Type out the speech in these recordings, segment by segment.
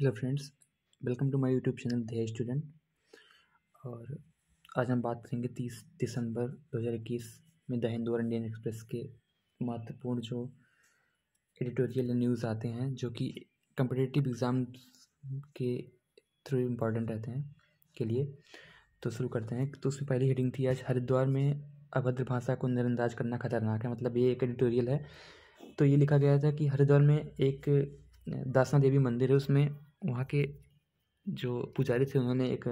hello friends welcome to my YouTube channel the student और आज हम बात करेंगे तीस दिसंबर 2021 में द हिंदू और इंडियन एक्सप्रेस के महत्वपूर्ण जो एडिटोरियल न्यूज़ आते हैं जो कि कम्पिटेटिव एग्ज़ाम के थ्रू इम्पॉर्टेंट रहते हैं के लिए तो शुरू करते हैं तो उसमें पहली हेडिंग थी आज हरिद्वार में अभद्र भाषा को नज़रअंदाज करना खतरनाक है मतलब ये एक एडिटोरियल है तो ये लिखा गया था कि हरिद्वार में एक दासना देवी मंदिर है उसमें वहाँ के जो पुजारी थे उन्होंने एक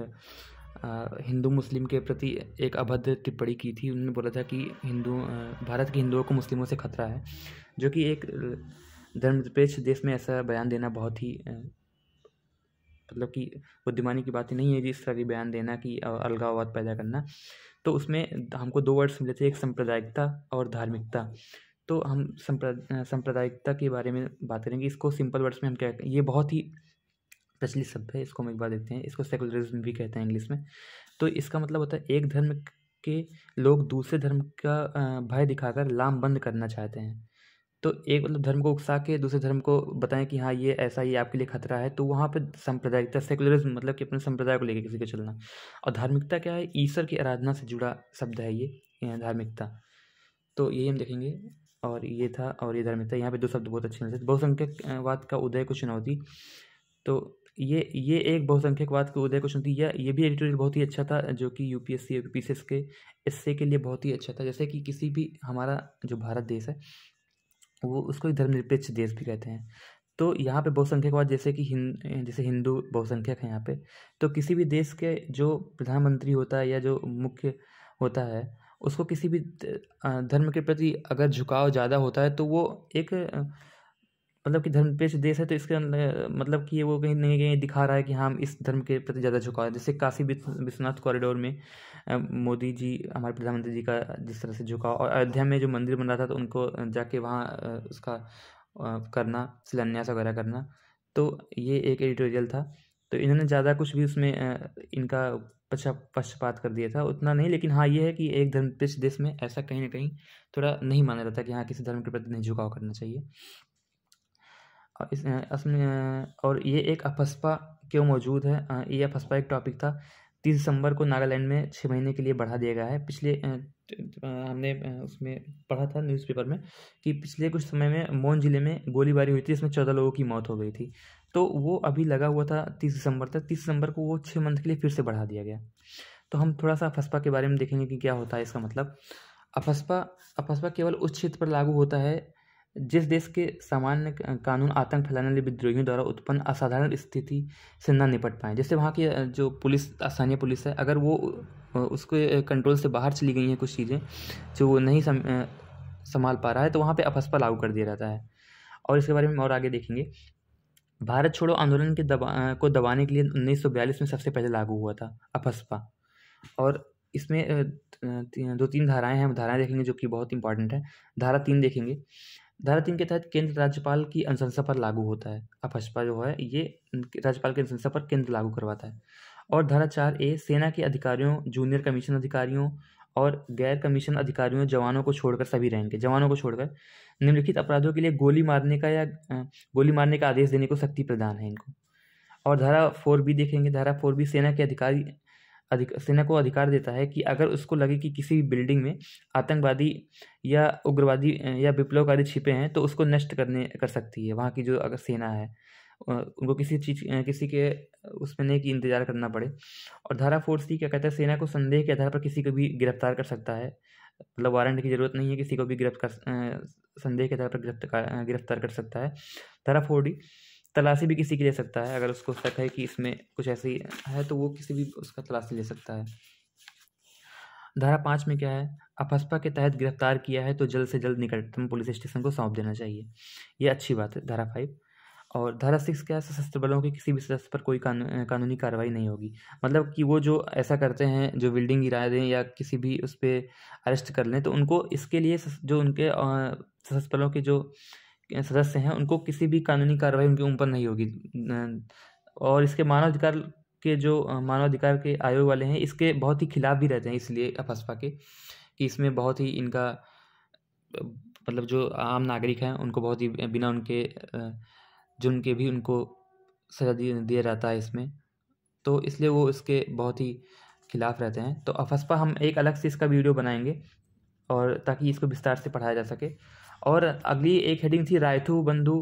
हिंदू मुस्लिम के प्रति एक अभद्र टिप्पणी की थी उन्होंने बोला था कि हिंदू भारत के हिंदुओं को मुस्लिमों से खतरा है जो कि एक धर्मनिरपेक्ष देश में ऐसा बयान देना बहुत ही मतलब कि बुद्धिमानी की बात ही नहीं है जिस तरह की बयान देना कि अलगाववाद पैदा करना तो उसमें हमको दो वर्ड्स मिले थे एक सांप्रदायिकता और धार्मिकता तो हम संप्रदायिकता के बारे में बात करेंगे इसको सिंपल वर्ड्स में हम क्या ये बहुत ही स्पेशली सभ्य इसको हम एक बार देखते हैं इसको सेकुलरिज्म भी कहते हैं इंग्लिश में तो इसका मतलब होता है एक धर्म के लोग दूसरे धर्म का भय दिखाकर लामबंद करना चाहते हैं तो एक मतलब धर्म को उकसा के दूसरे धर्म को बताएं कि हाँ ये ऐसा ये आपके लिए खतरा है तो वहाँ पर सांप्रदायिकता सेकुलरिज्म मतलब कि अपने संप्रदाय को लेकर किसी को चलना और धार्मिकता क्या है ईश्वर की आराधना से जुड़ा शब्द है ये धार्मिकता तो यही हम देखेंगे और ये था और ये धार्मिकता यहाँ पे दो शब्द बहुत अच्छे मिलते बहुसंख्यकवाद का उदय को चुनौती तो ये ये एक बहुसंख्यकवाद के उदय को चुनती है ये भी एडिटोरियल बहुत ही अच्छा था जो कि यू पी एस के इससे के लिए बहुत ही अच्छा था जैसे कि किसी भी हमारा जो भारत देश है वो उसको एक धर्मनिरपेक्ष देश भी कहते हैं तो यहाँ पे बहुसंख्यकवाद जैसे कि हिंद जैसे हिंदू बहुसंख्यक हैं यहाँ पे तो किसी भी देश के जो प्रधानमंत्री होता है या जो मुख्य होता है उसको किसी भी धर्म के प्रति अगर झुकाव ज़्यादा होता है तो वो एक मतलब कि धर्म धर्मनिरपेक्ष देश है तो इसके मतलब कि वो कहीं नहीं कहीं दिखा रहा है कि हाँ हम इस धर्म के प्रति ज़्यादा झुकाव है जैसे काशी विश्वनाथ कॉरिडोर में मोदी जी हमारे प्रधानमंत्री जी का जिस तरह से झुकाव और अयोध्या में जो मंदिर बन रहा था तो उनको जाके वहाँ उसका करना शिलान्यास वगैरह करना तो ये एक एडिटोरियल था तो इन्होंने ज़्यादा कुछ भी उसमें इनका पश्चा पक्षपात कर दिया था उतना नहीं लेकिन हाँ ये है कि एक धर्मनिरपेक्ष देश में ऐसा कहीं ना कहीं थोड़ा नहीं माना जाता कि हाँ किसी धर्म के प्रति नहीं झुकाव करना चाहिए इस और ये एक अफस्पा क्यों मौजूद है ये अफस्पा एक टॉपिक था तीस दिसंबर को नागालैंड में छः महीने के लिए बढ़ा दिया गया है पिछले हमने उसमें पढ़ा था न्यूज़पेपर में कि पिछले कुछ समय में मोन जिले में गोलीबारी हुई थी इसमें चौदह लोगों की मौत हो गई थी तो वो अभी लगा हुआ था तीस दिसंबर तक तीस दिसंबर को वो छः मंथ के लिए फिर से बढ़ा दिया गया तो हम थोड़ा सा अफसपा के बारे में देखेंगे कि क्या होता है इसका मतलब अफस्पा अफस्पा केवल उस क्षेत्र पर लागू होता है जिस देश के सामान्य कानून आतंक फैलाने वाले विद्रोहियों द्वारा उत्पन्न असाधारण स्थिति से ना निपट पाए जैसे वहाँ की जो पुलिस स्थानीय पुलिस है अगर वो उसके कंट्रोल से बाहर चली गई हैं कुछ चीज़ें जो वो नहीं सम, संभाल पा रहा है तो वहाँ पर अफसपा लागू कर दिया जाता है और इसके बारे में और आगे देखेंगे भारत छोड़ो आंदोलन के दबा को दबाने के लिए 1942 में सबसे पहले लागू हुआ था अपसपा और इसमें दो तीन धाराएं हैं धाराएं देखेंगे जो कि बहुत इंपॉर्टेंट है धारा तीन देखेंगे धारा तीन के तहत केंद्र राज्यपाल की अनुशंसा पर लागू होता है अपहसपा जो है ये राज्यपाल की अनुशंसा पर केंद्र लागू करवाता है और धारा चार ए सेना के अधिकारियों जूनियर कमीशन अधिकारियों और गैर कमीशन अधिकारियों जवानों को छोड़कर सभी रहेंगे जवानों को छोड़कर निम्नलिखित अपराधों के लिए गोली मारने का या गोली मारने का आदेश देने को शक्ति प्रदान है इनको और धारा फोर बी देखेंगे धारा फोर बी सेना के अधिकारी अधिक सेना को अधिकार देता है कि अगर उसको लगे कि किसी भी बिल्डिंग में आतंकवादी या उग्रवादी या विप्लवकारी छिपे हैं तो उसको नष्ट करने कर सकती है वहाँ की जो अगर सेना है उनको किसी चीज किसी के उसमें नहीं कि इंतजार करना पड़े और धारा फोर सी क्या कहता है सेना को संदेह के आधार पर किसी को भी गिरफ्तार कर सकता है मतलब वारंट की ज़रूरत नहीं है किसी को भी गिरफ्तार संदेह के आधार पर गिरफ्तार गिरफ्तार कर सकता है धारा फोर डी तलाशी भी किसी की ले सकता है अगर उसको शक है कि इसमें कुछ ऐसी है तो वो किसी भी उसका तलाशी ले सकता है धारा पाँच में क्या है अपसपा के तहत गिरफ्तार किया है तो जल्द से जल्द निकटतम पुलिस स्टेशन को सौंप देना चाहिए यह अच्छी बात है धारा फाइव और धारा सिक्स क्या है सशस्त्र बलों के किसी भी सदस्य पर कोई कानू, कानूनी कार्रवाई नहीं होगी मतलब कि वो जो ऐसा करते हैं जो बिल्डिंग गिरा दें या किसी भी उस पर अरेस्ट कर लें तो उनको इसके लिए जो उनके सशस्त्र बलों के जो सदस्य हैं उनको किसी भी कानूनी कार्रवाई उनके ऊपर नहीं होगी और इसके मानवाधिकार के जो मानवाधिकार के आयोग वाले हैं इसके बहुत ही खिलाफ भी रहते हैं इसलिए अफसपा के कि इसमें बहुत ही इनका मतलब जो आम नागरिक हैं उनको बहुत ही बिना उनके जुर्म के भी उनको सजा दिया जाता है इसमें तो इसलिए वो इसके बहुत ही खिलाफ रहते हैं तो अफसपा हम एक अलग से इसका वीडियो बनाएंगे और ताकि इसको विस्तार से पढ़ाया जा सके और अगली एक हेडिंग थी रायथू बंधु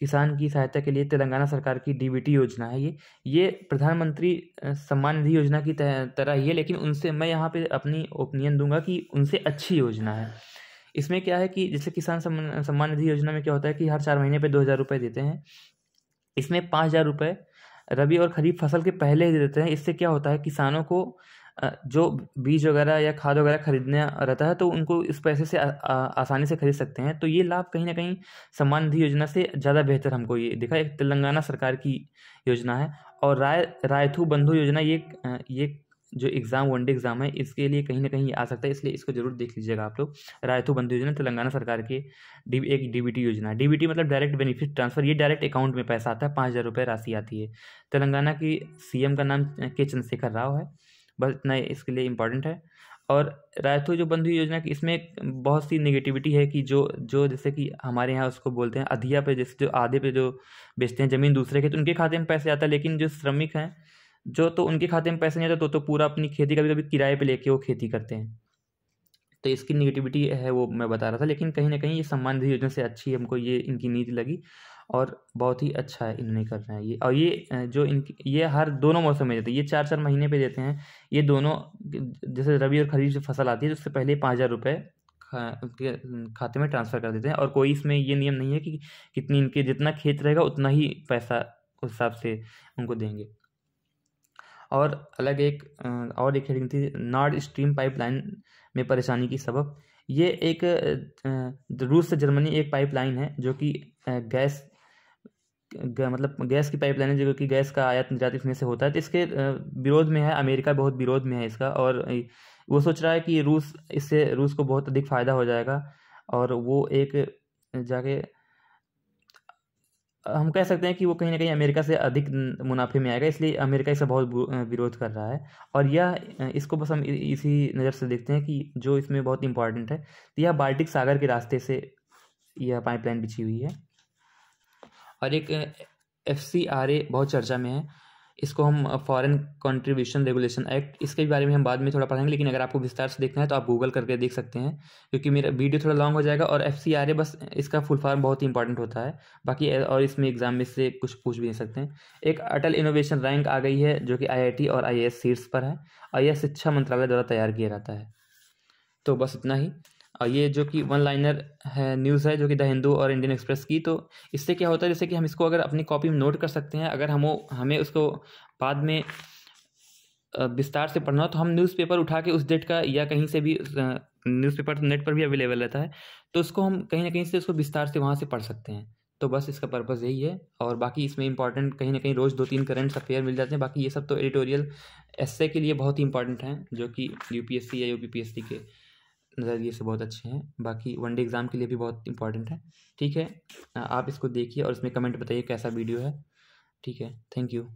किसान की सहायता के लिए तेलंगाना सरकार की डीबीटी योजना है ये ये प्रधानमंत्री सम्मान निधि योजना की तरह ही है लेकिन उनसे मैं यहाँ पे अपनी ओपिनियन दूंगा कि उनसे अच्छी योजना है इसमें क्या है कि जैसे किसान सम्मान निधि योजना में क्या होता है कि हर चार महीने पर दो हज़ार रुपये देते हैं इसमें पाँच हज़ार रुपये रबी और खरीफ फसल के पहले ही देते हैं इससे क्या होता है किसानों को जो बीज वगैरह या खाद वगैरह खरीदने रहता है तो उनको इस पैसे से आ, आ, आसानी से खरीद सकते हैं तो ये लाभ कहीं ना कहीं सम्मान निधि योजना से ज़्यादा बेहतर हमको ये दिखा एक तेलंगाना सरकार की योजना है और राय रायथू बंधु योजना ये ये जो एग्ज़ाम वन डे एग्ज़ाम है इसके लिए कहीं ना कहीं आ सकता है इसलिए इसको जरूर देख लीजिएगा आप लोग रायथू बंधु योजना तेलंगाना सरकार की डी एक डीबीटी योजना डीबीटी मतलब डायरेक्ट बेनिफिट ट्रांसफर ये डायरेक्ट अकाउंट में पैसा आता है पाँच हज़ार रुपये राशि आती है तेलंगाना की सी का नाम के चंद्रशेखर राव है बस इतना इसके लिए इम्पॉर्टेंट है और रायतू जो बंधु योजना की इसमें एक बहुत सी निगेटिविटी है कि जो जो जैसे कि हमारे यहाँ उसको बोलते हैं अधिया पे जैसे जो आधे पे जो बेचते हैं ज़मीन दूसरे के तो उनके खाते में पैसे आता है लेकिन जो श्रमिक हैं जो तो उनके खाते में पैसे नहीं आते तो, तो पूरा अपनी खेती कभी कभी किराए पे लेके वो खेती करते हैं तो इसकी निगेटिविटी है वो मैं बता रहा था लेकिन कहीं ना कहीं ये सम्मान निधि योजना से अच्छी हमको ये इनकी नीति लगी और बहुत ही अच्छा है इन्होंने कर रहे हैं ये और ये जो इनकी ये हर दोनों मौसम में देते हैं ये चार चार महीने पे देते हैं ये दोनों जैसे रबी और खरीफ जो फसल आती है तो उससे पहले पाँच हज़ार रुपये खाते में ट्रांसफ़र कर देते हैं और कोई इसमें ये नियम नहीं है कि कितनी इनके जितना खेत रहेगा उतना ही पैसा उस हिसाब से उनको देंगे और अलग एक और एक हेडिंग थी नॉर्थ स्ट्रीम पाइपलाइन में परेशानी की सबब ये एक रूस से जर्मनी एक पाइपलाइन है जो कि गैस मतलब गैस की पाइपलाइन है जो कि गैस का आयात निर्यात इसमें से होता है तो इसके विरोध में है अमेरिका बहुत विरोध में है इसका और वो सोच रहा है कि रूस इससे रूस को बहुत अधिक फ़ायदा हो जाएगा और वो एक जाके हम कह सकते हैं कि वो कहीं ना कहीं अमेरिका से अधिक मुनाफे में आएगा इसलिए अमेरिका इसका बहुत विरोध कर रहा है और यह इसको बस हम इसी नज़र से देखते हैं कि जो इसमें बहुत इंपॉर्टेंट है तो यह बाल्टिक सागर के रास्ते से यह पाइपलाइन बिछी हुई है और एक एफ बहुत चर्चा में है इसको हम फॉरेन कंट्रीब्यूशन रेगुलेशन एक्ट इसके बारे में हम बाद में थोड़ा पढ़ेंगे लेकिन अगर आपको विस्तार से देखना है तो आप गूगल करके देख सकते हैं क्योंकि मेरा वीडियो थोड़ा लॉन्ग हो जाएगा और एफ बस इसका फुल फॉर्म बहुत ही इंपॉर्टेंट होता है बाकी और इसमें एग्जाम में से कुछ पूछ भी नहीं सकते हैं एक अटल इनोवेशन रैंक आ गई है जो कि आई और आई सीट्स पर है और यह शिक्षा मंत्रालय द्वारा तैयार किया जाता है तो बस इतना ही और ये जो कि वन लाइनर है न्यूज़ है जो कि द हिंदू और इंडियन एक्सप्रेस की तो इससे क्या होता है जैसे कि हम इसको अगर अपनी कॉपी में नोट कर सकते हैं अगर हम हमें उसको बाद में विस्तार से पढ़ना हो तो हम न्यूज़पेपर उठा के उस डेट का या कहीं से भी न्यूज़पेपर नेट तो पर भी अवेलेबल रहता है तो उसको हम कहीं ना कहीं से उसको विस्तार से वहाँ से पढ़ सकते हैं तो बस इसका पर्पज़ यही है और बाकी इसमें इंपॉर्टेंट कहीं ना कहीं रोज़ दो तीन करेंट्स अफेयर मिल जाते हैं बाकी ये सब तो एडिटोरियल एस के लिए बहुत ही इंपॉर्टेंट हैं जो कि यू या यू के नज़रिए से बहुत अच्छे हैं बाकी वनडे एग्ज़ाम के लिए भी बहुत इंपॉर्टेंट है ठीक है आप इसको देखिए और इसमें कमेंट बताइए कैसा वीडियो है ठीक है थैंक यू